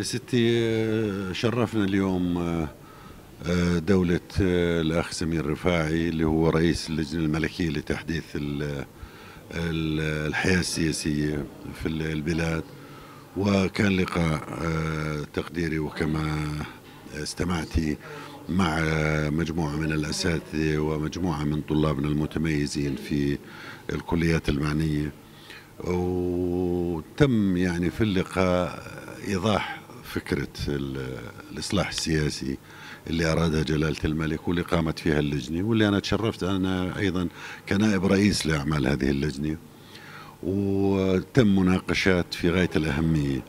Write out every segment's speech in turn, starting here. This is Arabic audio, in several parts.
يا ستي آه، شرفنا اليوم آه، آه، دولة الأخ سمير رفاعي اللي هو رئيس اللجنة الملكية لتحديث الحياة السياسية في البلاد وكان لقاء تقديري وكما استمعتي مع مجموعة من الأساتذة ومجموعة من طلابنا المتميزين في الكليات المعنية وتم يعني في اللقاء إيضاح فكرة الإصلاح السياسي اللي أرادها جلالة الملك واللي قامت فيها اللجنة واللي أنا تشرفت أنا أيضا كنائب رئيس لأعمال هذه اللجنة وتم مناقشات في غاية الأهمية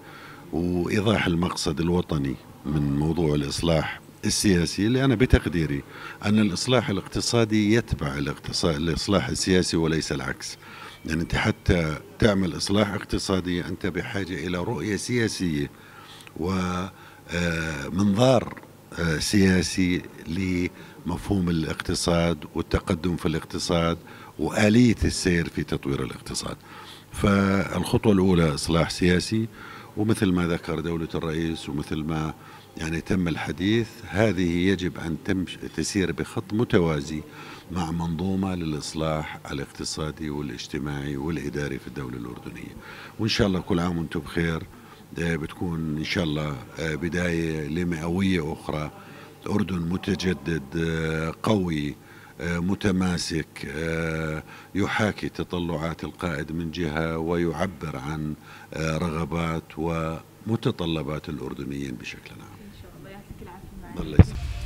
وإيضاح المقصد الوطني من موضوع الإصلاح السياسي اللي أنا بتقديري أن الإصلاح الاقتصادي يتبع الإصلاح السياسي وليس العكس لأن يعني أنت حتى تعمل إصلاح اقتصادي أنت بحاجة إلى رؤية سياسية ومنظار آه، آه، سياسي لمفهوم الاقتصاد والتقدم في الاقتصاد وآلية السير في تطوير الاقتصاد فالخطوة الأولى إصلاح سياسي ومثل ما ذكر دولة الرئيس ومثل ما يعني تم الحديث هذه يجب أن تسير بخط متوازي مع منظومة للإصلاح الاقتصادي والاجتماعي والإداري في الدولة الأردنية وإن شاء الله كل عام وأنتم بخير بتكون إن شاء الله آه، بداية لمئوية أخرى أردن متجدد آه، قوي آه، متماسك يحاكي تطلعات القائد من جهة ويعبر عن رغبات ومتطلبات الأردنيين بشكل عام الله يسلمك